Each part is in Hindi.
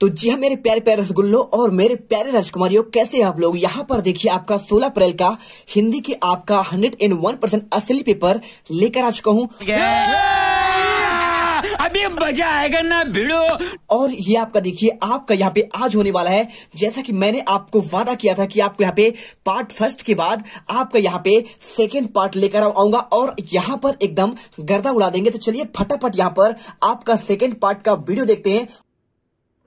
तो जी हाँ मेरे प्यारे प्यारे रसगुल्लो और मेरे प्यारे राजकुमारियों कैसे आप लोग यहाँ पर देखिए आपका 16 अप्रैल का हिंदी के आपका एंड वन परसेंट असली पेपर लेकर आ चुका हूँ अभी मजा आएगा ना भिड़ो और ये आपका देखिए आपका यहाँ पे आज होने वाला है जैसा कि मैंने आपको वादा किया था कि आपको यहाँ पे पार्ट फर्स्ट के बाद आपका यहाँ पे सेकंड पार्ट लेकर आऊंगा और यहाँ पर एकदम गर्दा उड़ा देंगे तो चलिए फटाफट यहाँ पर आपका सेकंड पार्ट का वीडियो देखते हैं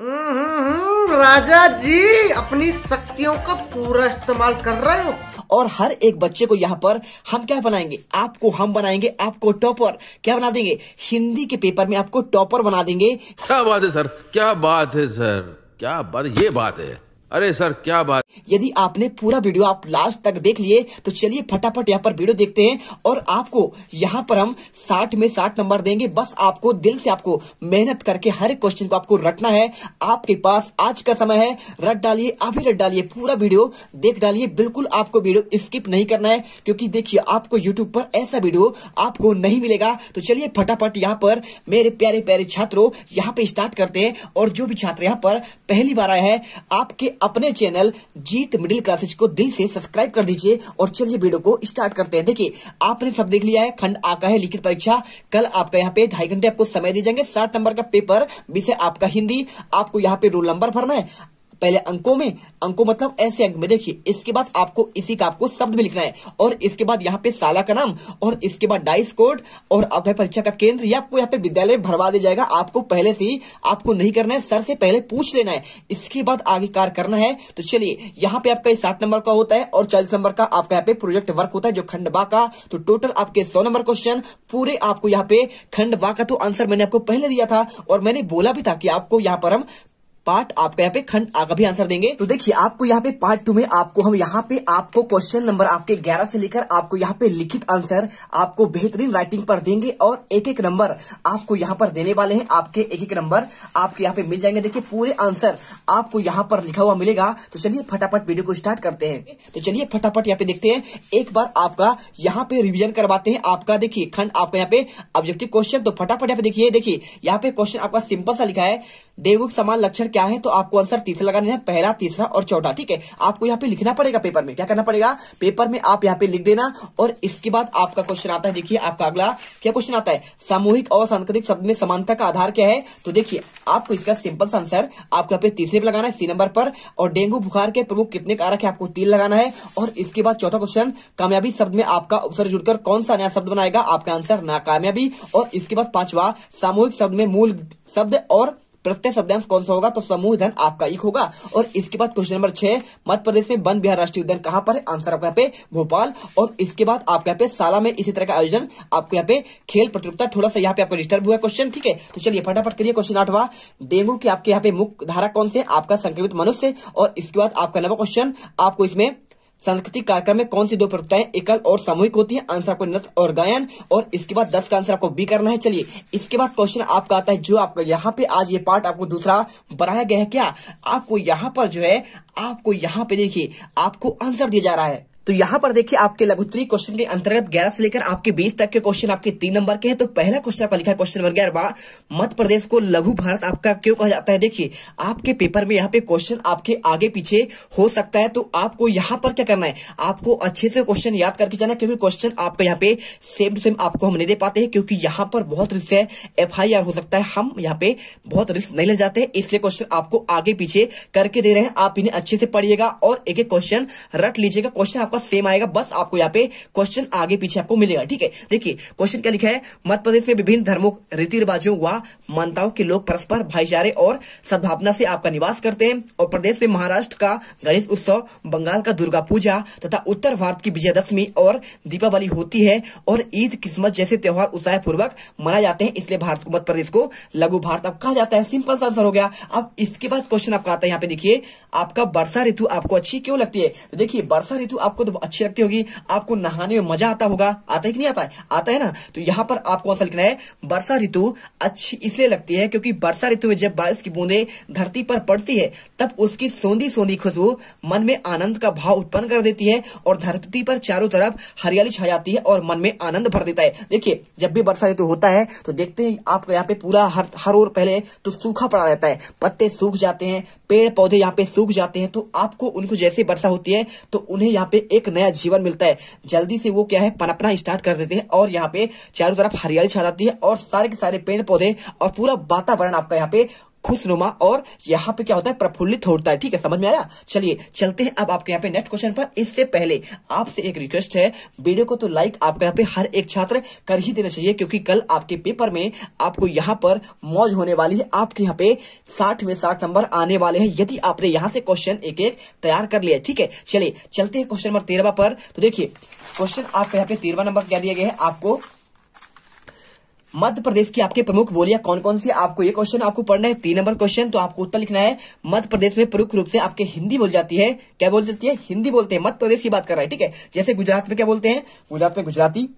हम्म, राजा जी अपनी शक्तियों का पूरा इस्तेमाल कर रहे हो और हर एक बच्चे को यहाँ पर हम क्या बनाएंगे आपको हम बनाएंगे आपको टॉपर क्या बना देंगे हिंदी के पेपर में आपको टॉपर बना देंगे क्या बात है सर क्या बात है सर क्या बात ये बात है अरे सर क्या बात यदि आपने पूरा वीडियो आप लास्ट तक देख लिए तो चलिए फटाफट यहाँ पर वीडियो देखते हैं और आपको यहाँ पर हम साठ में साठ नंबर देंगे बस आपको दिल से आपको मेहनत करके हर एक क्वेश्चन को आपको रटना है आपके पास आज का समय है रट डालिए अभी रट डालिए पूरा वीडियो देख डालिए बिल्कुल आपको वीडियो स्किप नहीं करना है क्योंकि देखिए आपको यूट्यूब पर ऐसा वीडियो आपको नहीं मिलेगा तो चलिए फटाफट यहाँ पर मेरे प्यारे प्यारे छात्रों यहाँ पे स्टार्ट करते हैं और जो भी छात्र यहाँ पर पहली बार आया है आपके अपने चैनल जीत मिडिल क्लासेज को दिल से सब्सक्राइब कर दीजिए और चलिए वीडियो को स्टार्ट करते हैं देखिए आपने सब देख लिया है खंड आका है लिखित परीक्षा कल आपका यहाँ पे ढाई घंटे आपको समय दिए जाएंगे साठ नंबर का पेपर विषय आपका हिंदी आपको यहाँ पे रोल नंबर भरना है पहले अंकों में अंकों मतलब ऐसे अंक में देखिए इसके बाद आपको इसी का आपको शब्द में लिखना है और इसके बाद यहाँ पे साला का नाम और इसके बाद डाइस कोड और आपका परीक्षा का केंद्र या आपको यहाँ पे विद्यालय में भरवा दिया जाएगा आपको पहले से ही आपको नहीं करना है सर से पहले पूछ लेना है इसके बाद आगे कार्य करना है तो चलिए यहाँ पे आपका साठ नंबर का होता है और चालीस नंबर का आपका यहाँ पे प्रोजेक्ट वर्क होता है जो खंड बा का तो टोटल आपके सौ नंबर क्वेश्चन पूरे आपको यहाँ पे खंड बा का तो आंसर मैंने आपको पहले दिया था और मैंने बोला भी था कि आपको यहाँ पर हम पार्ट आपका यहाँ पे खंड आ का भी आंसर देंगे तो देखिए आपको यहाँ पे पार्ट टू में आपको हम यहाँ पे आपको क्वेश्चन नंबर आपके ग्यारह से लेकर आपको यहाँ पे लिखित आंसर आपको बेहतरीन राइटिंग पर देंगे और एक एक नंबर आपको यहाँ पर देने वाले हैं आपके एक एक नंबर आपके यहाँ पे मिल जाएंगे देखिए पूरे आंसर आपको यहाँ पर लिखा हुआ मिलेगा तो चलिए फटाफट वीडियो को स्टार्ट करते हैं तो चलिए फटाफट यहाँ पे देखते हैं एक बार आपका यहाँ पे रिविजन करवाते हैं आपका देखिए खंड आपका यहाँ पे ऑब्जेक्टिव क्वेश्चन तो फटाफट यहाँ पे देखिए देखिए यहाँ पे क्वेश्चन आपका सिंपल सा लिखा है देवयुग समान लक्षण क्या है तो आपको आंसर तीसरा लगाना है पहला तीसरा और चौथा ठीक है आपको यहाँ पे लिखना पड़ेगा पेपर में क्या करना पड़ेगा पेपर में आप यहाँ पे लिख देना और इसके बाद आपका क्वेश्चन आता है देखिए आपका अगला क्या क्वेश्चन आता है सामूहिक और सांस्कृतिक शब्द में समानता का आधार क्या है तो देखिए आपको इसका सिंपल आंसर आपको यहाँ पे तीसरे पे लगाना है सी नंबर पर और डेंगू बुखार के प्रमुख कितने कारक है आपको तीन लगाना है और इसके बाद चौथा क्वेश्चन कामयाबी शब्द में आपका अवसर जुड़कर कौन सा नया शब्द बनाएगा आपका आंसर नाकामयाबी और इसके बाद पांचवा सामूहिक शब्द में मूल शब्द और प्रत्यय शब्दांश कौन सा होगा तो समूह धन आपका एक होगा और इसके बाद क्वेश्चन नंबर छह मध्य प्रदेश में वन बिहार राष्ट्रीय उद्यान कहाँ पर है आंसर आपका यहाँ पे भोपाल और इसके बाद आपके यहाँ पे साला में इसी तरह का आयोजन आपको यहाँ पे खेल प्रतियोगिता थोड़ा सा यहाँ पे आपको डिस्टर्ब हुआ क्वेश्चन ठीक है तो चलिए फटाफट करिए क्वेश्चन आठवा डेंगू की आपके यहाँ पे मुख्य धारा कौन से आपका संक्रमित मनुष्य और इसके बाद आपका नवा क्वेश्चन आपको इसमें सांस्कृतिक कार्यक्रम में कौन सी दो प्रतियोगिताएं एकल और सामूहिक होती है आंसर आपको नृत्य और गायन और इसके बाद दस का आंसर आपको बी करना है चलिए इसके बाद क्वेश्चन आपका आता है जो आपका यहाँ पे आज ये पार्ट आपको दूसरा बनाया गया है क्या आपको यहाँ पर जो है आपको यहाँ पे देखिए आपको आंसर दिया जा रहा है तो यहाँ पर देखिए आपके लघु उत्तरी क्वेश्चन के अंतर्गत ग्यारह से लेकर आपके बीस तक के क्वेश्चन आपके तीन नंबर के हैं तो पहला क्वेश्चन आपका लिखा क्वेश्चन नंबर ग्यारह मध्य प्रदेश को लघु भारत आपका क्यों कहा जाता है देखिए आपके पेपर में यहाँ पे क्वेश्चन आपके आगे पीछे हो सकता है तो आपको यहाँ पर क्या करना है आपको अच्छे से क्वेश्चन याद करके जाना क्योंकि क्वेश्चन आपको यहाँ पे सेम टू सेम आपको हम नहीं दे पाते हैं क्योंकि यहाँ पर बहुत रिस्क है एफ हो सकता है हम यहाँ पे बहुत रिस्क नहीं ले जाते हैं इसलिए क्वेश्चन आपको आगे पीछे करके दे रहे हैं आप इन्हें अच्छे से पढ़िएगा और एक एक क्वेश्चन रट लीजिएगा क्वेश्चन आपका पास सेम आएगा बस आपको यहाँ पे क्वेश्चन आगे पीछे आपको मिलेगा ठीक है देखिए क्वेश्चन क्या लिखा है मध्य प्रदेश में विभिन्न धर्मों रीति रिवाजों व मान्यताओं के लोग परस्पर भाईचारे और सद्भावना से आपका निवास करते हैं और प्रदेश में महाराष्ट्र का गणेश उत्सव बंगाल का दुर्गा पूजा तथा उत्तर भारत की विजयदशमी और दीपावली होती है और ईद क्रिसमस जैसे त्योहार उत्साह पूर्वक मनाए जाते हैं इसलिए भारत को मध्य प्रदेश को लघु भारत अब कहा जाता है सिंपल आंसर हो गया अब इसके बाद क्वेश्चन आपका आता है यहाँ पे देखिए आपका वर्षा ऋतु आपको अच्छी क्यों लगती है तो देखिए वर्षा ऋतु आपको तो अच्छी लगती होगी आपको नहाने में मजा आता होगा आता है कि नहीं आता है आता है ना तो यहाँ पर आपको आंसर लिखना है वर्षा ऋतु अच्छी इसलिए लगती है क्योंकि वर्षा ऋतु में जब बारिश की बूंदे धरती पर पड़ती है तब उसकी सोंदी सोंदी खुशबू मन में आनंद का भाव उत्पन्न कर देती है और धरती पर चारों तरफ हरियाली छा जाती है और मन में आनंद भर देता है देखिए जब भी वर्षा ऋतु होता है तो देखते हैं आपको यहाँ पे पूरा हर हर और पहले तो सूखा पड़ा रहता है पत्ते सूख जाते हैं पेड़ पौधे यहाँ पे सूख जाते हैं तो आपको उनको जैसे वर्षा होती है तो उन्हें यहाँ पे एक नया जीवन मिलता है जल्दी से वो क्या है पनपना स्टार्ट कर देते हैं और यहाँ पे चारों तरफ हरियाली छा जाती है और सारे के सारे पेड़ पौधे और पूरा वातावरण आपका यहाँ पे खुशनुमा और यहाँ पे क्या होता है प्रफुल्लित होता है ठीक है समझ में आया चलिए चलते हैं अब आपके यहाँ पे नेक्स्ट क्वेश्चन पर इससे पहले आपसे एक रिक्वेस्ट है वीडियो को तो लाइक आपके यहाँ पे हर एक छात्र कर ही देना चाहिए क्योंकि कल आपके पेपर में आपको यहाँ पर मौज होने वाली है आपके यहाँ पे साठ में साठ नंबर आने वाले हैं यदि आपने यहाँ से क्वेश्चन एक एक तैयार कर लिया ठीक है चलिए चलते हैं क्वेश्चन नंबर तेरहवा पर तो देखिए क्वेश्चन आपके यहाँ पे तेरहवा नंबर क्या दिया गया है आपको मध्य प्रदेश की आपकी प्रमुख बोलियां कौन कौन सी आपको ये क्वेश्चन आपको पढ़ना है तीन नंबर क्वेश्चन तो आपको उत्तर लिखना है मध्य प्रदेश में प्रमुख रूप से आपके हिंदी बोल जाती है क्या बोल जाती है हिंदी बोलते हैं मध्य प्रदेश की बात कर रहा है ठीक है जैसे गुजरात में क्या बोलते हैं गुजरात में गुजराती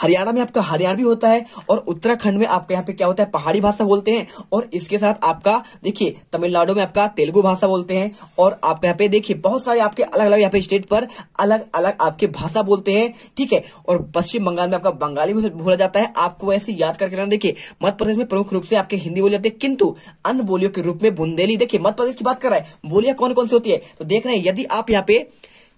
हरियाणा में आपका हरियाणवी होता है और उत्तराखंड में आपका यहाँ पे क्या होता है पहाड़ी भाषा बोलते हैं और इसके साथ आपका देखिए तमिलनाडु में आपका तेलुगु भाषा बोलते हैं और आप यहाँ पे देखिए बहुत सारे आपके अलग अलग यहाँ पे स्टेट पर अलग अलग आपके भाषा बोलते हैं ठीक है और पश्चिम बंगाल में आपका बंगाली भी बोला जाता है आपको ऐसे याद करके रहना देखिए मध्य प्रदेश में प्रमुख रूप से आपके हिंदी बोली जाती है किंतु अन्य बोलियों के रूप में बुंदेली देखिए मध्य प्रदेश की बात कर रहा है बोलियां कौन कौन सी होती है तो देख रहे हैं यदि आप यहाँ पे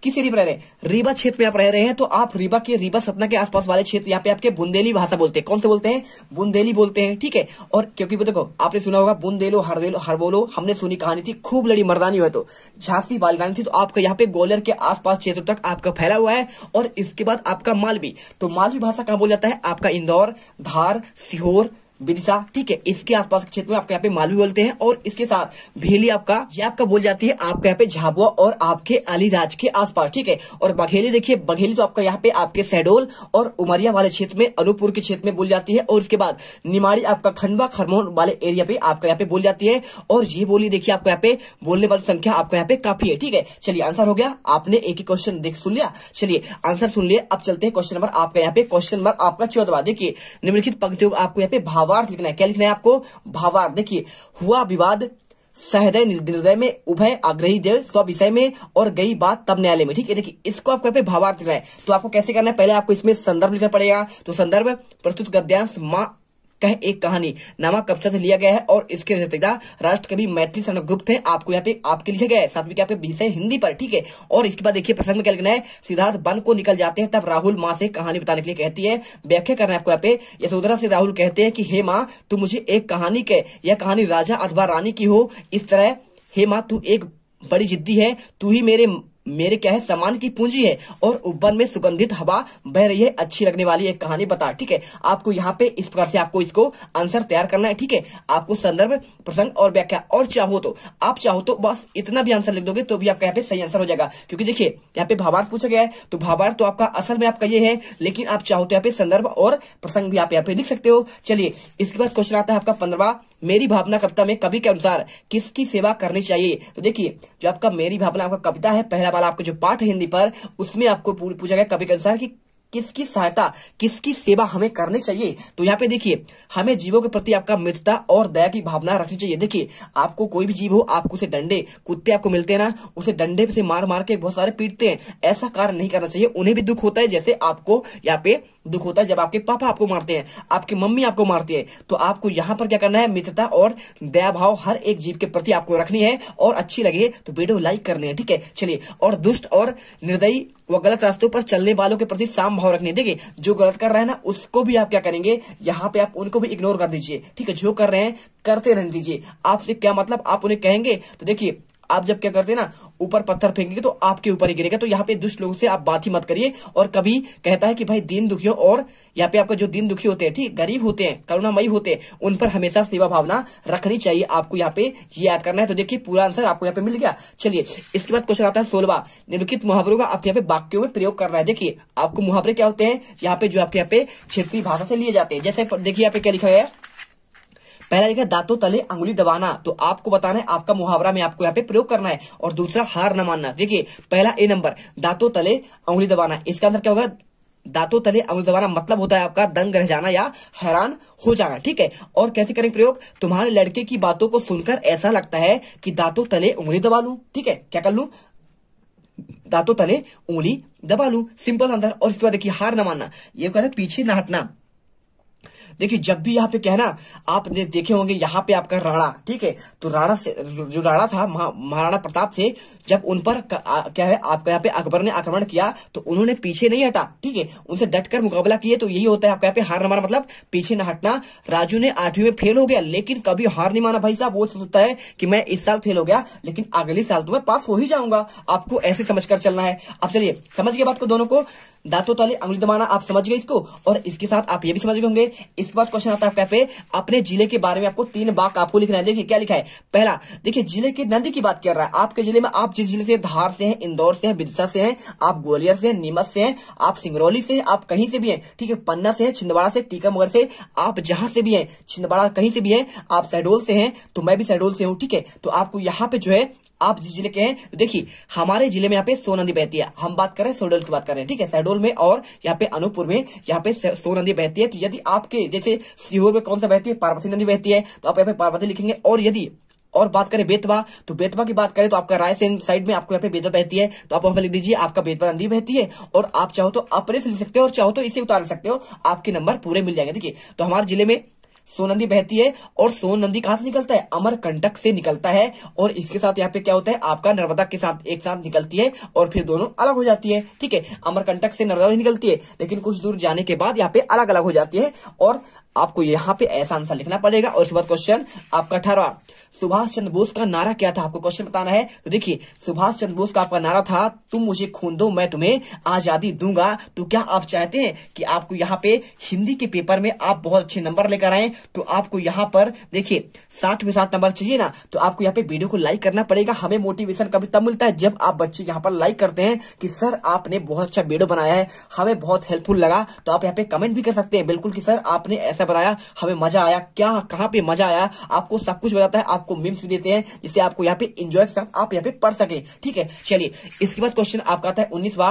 किस एरिया रह रहे हैं क्षेत्र में आप रह रहे हैं तो आप रीबा के रीबा सतना के आसपास वाले क्षेत्र यहाँ पे आपके बुंदेली भाषा बोलते हैं कौन से बोलते हैं बुंदेली बोलते हैं ठीक है और क्योंकि देखो आपने सुना होगा बुंदेलो हरवेलो हरबोलो हमने सुनी कहानी थी खूब लड़ी मरदानी हुआ तो झांसी बालगानी थी तो आपका यहाँ पे ग्वालियर के आसपास क्षेत्र तक आपका फैला हुआ है और इसके बाद आपका मालवी तो मालवी भाषा कहाँ बोल जाता है आपका इंदौर धार सीहोर विदिशा ठीक है इसके आसपास के क्षेत्र में आपका यहाँ पे मालवी बोलते हैं और इसके साथ भेली आपका ये आपका बोल जाती है आपका यहाँ पे झाबुआ और आपके अलीराज के आसपास ठीक है और बघेली देखिए बघेली तो आपका यहाँ पे आपके सहडोल और उमरिया वाले क्षेत्र में अनूपपुर के क्षेत्र में बोल जाती है और इसके बाद निमाड़ी आपका खंडवा खरमोन वाले एरिया पे आपका यहाँ पे बोल जाती है और ये बोली देखिए आपको यहाँ पे बोलने वाली संख्या आपका यहाँ पे काफी है ठीक है चलिए आंसर हो गया आपने एक ही क्वेश्चन देख सुन लिया चलिए आंसर सुन लिया अब चलते हैं क्वेश्चन नंबर आपका यहाँ पे क्वेश्चन नंबर आपका चौदवा देखिए निम्नलिखित पंक्तियों आपको यहाँ पे भाव भावार्थ लिखना है क्या लिखना है आपको भावार्थ देखिए हुआ विवाद सहृदय निर्दय में उभय आग्रही देव स्व विषय में और गई बात तब न्यायालय में ठीक है देखिए इसको आपको पे भावार्थ लिखना है तो आपको कैसे करना है पहले आपको इसमें संदर्भ लिखना पड़ेगा तो संदर्भ प्रस्तुत गद्यांश माँ कह एक कहानी नामक कक्षा से लिया गया है और इसके रचयिता राष्ट्र कवि मैथिली शरण गुप्त है आपको यहाँ पे आपके लिखा गया है साथ में आपके विषय हिंदी पर ठीक है और इसके बाद देखिए प्रसंग में क्या लिखना है सिद्धार्थ बन को निकल जाते हैं तब राहुल माँ से कहानी बताने के लिए कहती है व्याख्या करना है आपको यहाँ पे यशोधरा से राहुल कहते हैं कि हे माँ तू मुझे एक कहानी कह यह कहानी राजा अथवा रानी की हो इस तरह हे माँ तू एक बड़ी जिद्दी है तू ही मेरे मेरे क्या है सामान की पूंजी है और उबन में सुगंधित हवा बह रही है अच्छी लगने वाली एक कहानी बता ठीक है आपको यहाँ पे इस प्रकार से आपको इसको आंसर तैयार करना है ठीक है आपको संदर्भ प्रसंग और व्याख्या और चाहो तो आप चाहो तो बस इतना भी आंसर लिख दोगे तो भी आपका यहाँ पे सही आंसर हो जाएगा क्योंकि देखिये यहाँ पे भावार्थ पूछा गया है तो भावार्थ तो आपका असल में आपका ये है लेकिन आप चाहो तो यहाँ पे संदर्भ और प्रसंग भी आप यहाँ पे लिख सकते हो चलिए इसके बाद क्वेश्चन आता है आपका पंद्रवा मेरी भावना कविता में कवि के अनुसार किसकी सेवा करनी चाहिए तो देखिए जो आपका मेरी भावना आपका कविता है पहला वाला आपका जो पाठ है हिंदी पर उसमें आपको पूछा गया कवि के अनुसार की किसकी सहायता किसकी सेवा हमें करनी चाहिए तो यहाँ पे देखिए हमें जीवों के प्रति आपका मित्रता और दया की भावना रखनी चाहिए देखिए आपको कोई भी जीव हो आपको उसे डंडे कुत्ते आपको मिलते हैं ना उसे डंडे से मार मार के बहुत सारे पीटते हैं ऐसा कार्य नहीं करना चाहिए उन्हें भी दुख होता है जैसे आपको यहाँ पे दुख होता है जब आपके पापा आपको मारते हैं आपकी मम्मी आपको मारती है तो आपको यहाँ पर क्या करना है मित्रता और दया भाव हर एक जीव के प्रति आपको रखनी है और अच्छी लगे तो वीडियो लाइक करनी है ठीक है चलिए और दुष्ट और निर्दयी व गलत रास्तों पर चलने वालों के प्रति साम भाव रखने देखिए जो गलत कर रहा है ना उसको भी आप क्या करेंगे यहाँ पे आप उनको भी इग्नोर कर दीजिए ठीक है जो कर रहे हैं करते रहने दीजिए आपसे क्या मतलब आप उन्हें कहेंगे तो देखिए आप जब क्या करते हैं ना ऊपर पत्थर फेंकेंगे तो आपके ऊपर ही गिरेगा तो यहाँ पे दुष्ट लोगों से आप बात ही मत करिए और कभी कहता है कि भाई दीन दुखियों और यहाँ पे आपका जो दीन दुखी होते हैं ठीक गरीब होते हैं करुणामयी होते हैं उन पर हमेशा सेवा भावना रखनी चाहिए आपको यहाँ पे ये याद करना है तो देखिए पूरा आंसर आपको यहाँ पे मिल गया चलिए इसके बाद क्वेश्चन आता है सोलवा निम्नलिखित मुहावरों का आप यहाँ पे वाक्यों में प्रयोग करना है देखिए आपको मुहावरे क्या होते हैं यहाँ पे जो आपके यहाँ पे क्षेत्रीय भाषा से लिए जाते हैं जैसे देखिए यहाँ पे क्या लिखा है पहला लिखा दांतों तले अंगुली दबाना तो आपको बताना है आपका मुहावरा में आपको यहाँ पे प्रयोग करना है और दूसरा हार न मानना देखिए पहला ए नंबर दांतों तले अंगुली दबाना इसका आंसर मतलब क्या होगा दांतों तले अंगुल दबाना मतलब होता है आपका दंग रह जाना या हैरान हो जाना ठीक है और कैसे करें प्रयोग तुम्हारे लड़के की बातों को सुनकर ऐसा लगता है कि दांतों तले उंगली दबा लू ठीक है क्या कर लू दांतों तले उंगली दबा लू सिंपल आंसर और इसके बाद देखिए हार न मानना ये कहते पीछे न हटना देखिए जब भी यहाँ पे कहना आप देखे होंगे यहाँ पे आपका राणा ठीक है तो राणा से जो राणा था महाराणा प्रताप थे जब उन पर क्या है आपका यहाँ पे अकबर ने आक्रमण किया तो उन्होंने पीछे नहीं हटा ठीक है उनसे डटकर मुकाबला किए तो यही होता है आपका यहाँ पे हार माना मतलब पीछे न हटना राजू ने आठवीं में फेल हो गया लेकिन कभी हार नहीं माना भाई साहब वो सोचता है कि मैं इस साल फेल हो गया लेकिन अगले साल तो मैं पास हो ही जाऊंगा आपको ऐसे समझ कर चलना है अब चलिए समझ गए बात को दोनों को दांतों ताली अंगुली दबाना आप समझ गए इसको और इसके साथ आप ये भी समझ गए होंगे इस बात क्वेश्चन आता है आपका पे अपने जिले के बारे में आपको तीन बात आपको लिखना है देखिए क्या लिखा है पहला देखिए जिले की नदी की बात कर रहा है आपके जिले में आप जिस जिले से धार से हैं इंदौर से हैं विदिशा से हैं आप ग्वालियर से हैं नीमच से हैं आप सिंगरौली से हैं आप कहीं से भी हैं ठीक है पन्ना से है छिंदवाड़ा से टीकमगढ़ से आप जहां से भी हैं छिंदवाड़ा कहीं से भी है आप सहडोल से हैं तो मैं भी सहडोल से हूँ ठीक है तो आपको यहाँ पे जो है आप जिस जिले के हैं देखिए हमारे जिले में यहाँ पे सो नदी बहती है हम बात कर रहे हैं शहडोल की बात कर रहे हैं ठीक है शहडोल में और यहाँ पे अनूपपुर में यहाँ पे सो नदी बहती है तो यदि आपके जैसे सीहोर में कौन सा बहती है पार्वती नदी बहती है तो आप यहाँ पे पार्वती लिखेंगे और यदि और बात करें बेतवा तो बेतवा की बात करें तो आपका रायसेन साइड में आपको यहाँ पे बेतवा बहती है तो आप वहां लिख दीजिए आपका बेतवा नदी बहती है और आप चाहो तो आप प्रेस लिख सकते हो और चाहो तो इसे उतार सकते हो आपके नंबर पूरे मिल जाएंगे देखिए तो हमारे जिले में सोन नदी बहती है और सोन नदी कहाँ से निकलता है अमरकंटक से निकलता है और इसके साथ यहाँ पे क्या होता है आपका नर्मदा के साथ एक साथ निकलती है और फिर दोनों अलग हो जाती है ठीक है अमरकंटक से नर्मदा निकलती है लेकिन कुछ दूर जाने के बाद यहाँ पे अलग अलग हो जाती है और आपको यहाँ पे ऐसा आंसर लिखना पड़ेगा और इसके बाद क्वेश्चन आपका अठारह सुभाष चंद्र बोस का नारा क्या था आपको क्वेश्चन बताना है तो देखिए सुभाष चंद्र बोस का आपका नारा था तुम मुझे खून दो मैं तुम्हें आजादी दूंगा तो क्या आप चाहते हैं कि आपको यहाँ पे हिंदी के पेपर में आप बहुत अच्छे नंबर लेकर आए तो आपको यहाँ पर देखिए साठ में साठ नंबर चाहिए ना तो आपको यहाँ पे वीडियो को लाइक करना पड़ेगा हमें मोटिवेशन कभी तब मिलता है जब आप बच्चे यहाँ पर लाइक करते हैं कि सर आपने बहुत अच्छा वीडियो बनाया है हमें बहुत हेल्पफुल लगा तो आप यहाँ पे कमेंट भी कर सकते हैं बिल्कुल कि सर आपने ऐसा बनाया हमें मजा आया क्या कहाँ पे मजा आया आपको सब कुछ बताता है आपको आपको मिम्स भी देते हैं जिससे आपको यहाँ पे इंजॉय के साथ आप यहाँ पे पढ़ सके ठीक है चलिए इसके बाद क्वेश्चन आपका आता है उन्नीसवा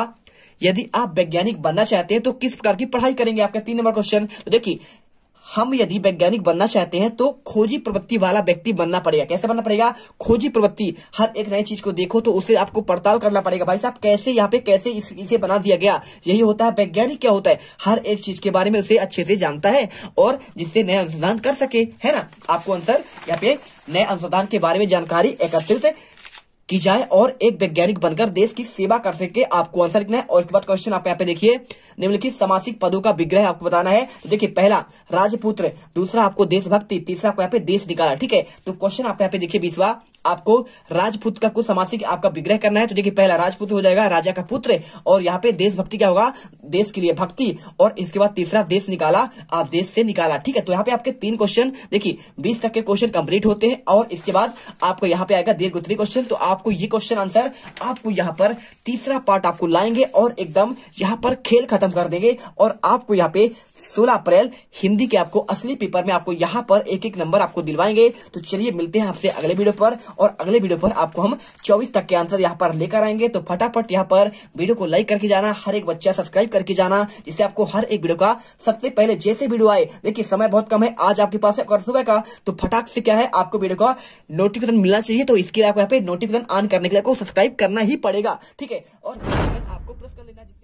यदि आप वैज्ञानिक बनना चाहते हैं तो किस प्रकार की पढ़ाई करेंगे आपका तीन नंबर क्वेश्चन तो देखिए हम यदि वैज्ञानिक बनना चाहते हैं तो खोजी प्रवृत्ति वाला व्यक्ति बनना पड़ेगा कैसे बनना पड़ेगा खोजी प्रवृत्ति हर एक नई चीज को देखो तो उसे आपको पड़ताल करना पड़ेगा भाई साहब कैसे यहाँ पे कैसे इस, इसे बना दिया गया यही होता है वैज्ञानिक क्या होता है हर एक चीज के बारे में उसे अच्छे से जानता है और जिससे नया अनुसंधान कर सके है ना आपको आंसर यहाँ पे नए अनुसंधान के बारे में जानकारी एकत्रित की जाए और एक वैज्ञानिक बनकर देश की सेवा कर सके आपको आंसर लिखना है और इसके बाद क्वेश्चन आप यहाँ पे देखिए निम्नलिखित सामासिक पदों का विग्रह आपको बताना है देखिए पहला राजपुत्र दूसरा आपको देशभक्ति तीसरा आपको यहाँ पे देश निकाला ठीक है तो क्वेश्चन आप यहाँ पे देखिए बीसवा आपको राजपुत्र का कुछ समासिक आपका विग्रह करना है तो देखिए पहला राजपुत्र हो जाएगा राजा का पुत्र और यहाँ पे देशभक्ति क्या होगा देश के लिए भक्ति और इसके बाद तीसरा देश निकाला आप देश से निकाला ठीक है तो यहाँ पे आपके तीन क्वेश्चन देखिए बीस तक के क्वेश्चन कंप्लीट होते हैं और इसके बाद आपको यहाँ पे आएगा दीर्घ उत्तरी क्वेश्चन तो आप आपको ये क्वेश्चन आंसर आपको यहाँ पर तीसरा पार्ट आपको लाएंगे और एकदम यहाँ पर खेल खत्म कर देंगे और आपको यहाँ पे सोलह अप्रैल हिंदी के आपको असली पेपर में आपको यहाँ पर एक एक नंबर आपको दिलवाएंगे तो चलिए मिलते हैं आपसे अगले वीडियो पर और अगले वीडियो पर आपको हम चौबीस तक के आंसर यहाँ पर लेकर आएंगे तो फटाफट यहाँ पर वीडियो को लाइक करके जाना हर एक बच्चा सब्सक्राइब करके जाना जिससे आपको हर एक वीडियो का सबसे पहले जैसे वीडियो आए देखिए समय बहुत कम है आज आपके पास है और सुबह का तो फटाक से क्या है आपको वीडियो का नोटिफिकेशन मिलना चाहिए तो इसके लिए आपको यहाँ पे नोटिफिकेशन ऑन करने के लिए आपको सब्सक्राइब करना ही पड़ेगा ठीक है और आपको प्रेस कर लेना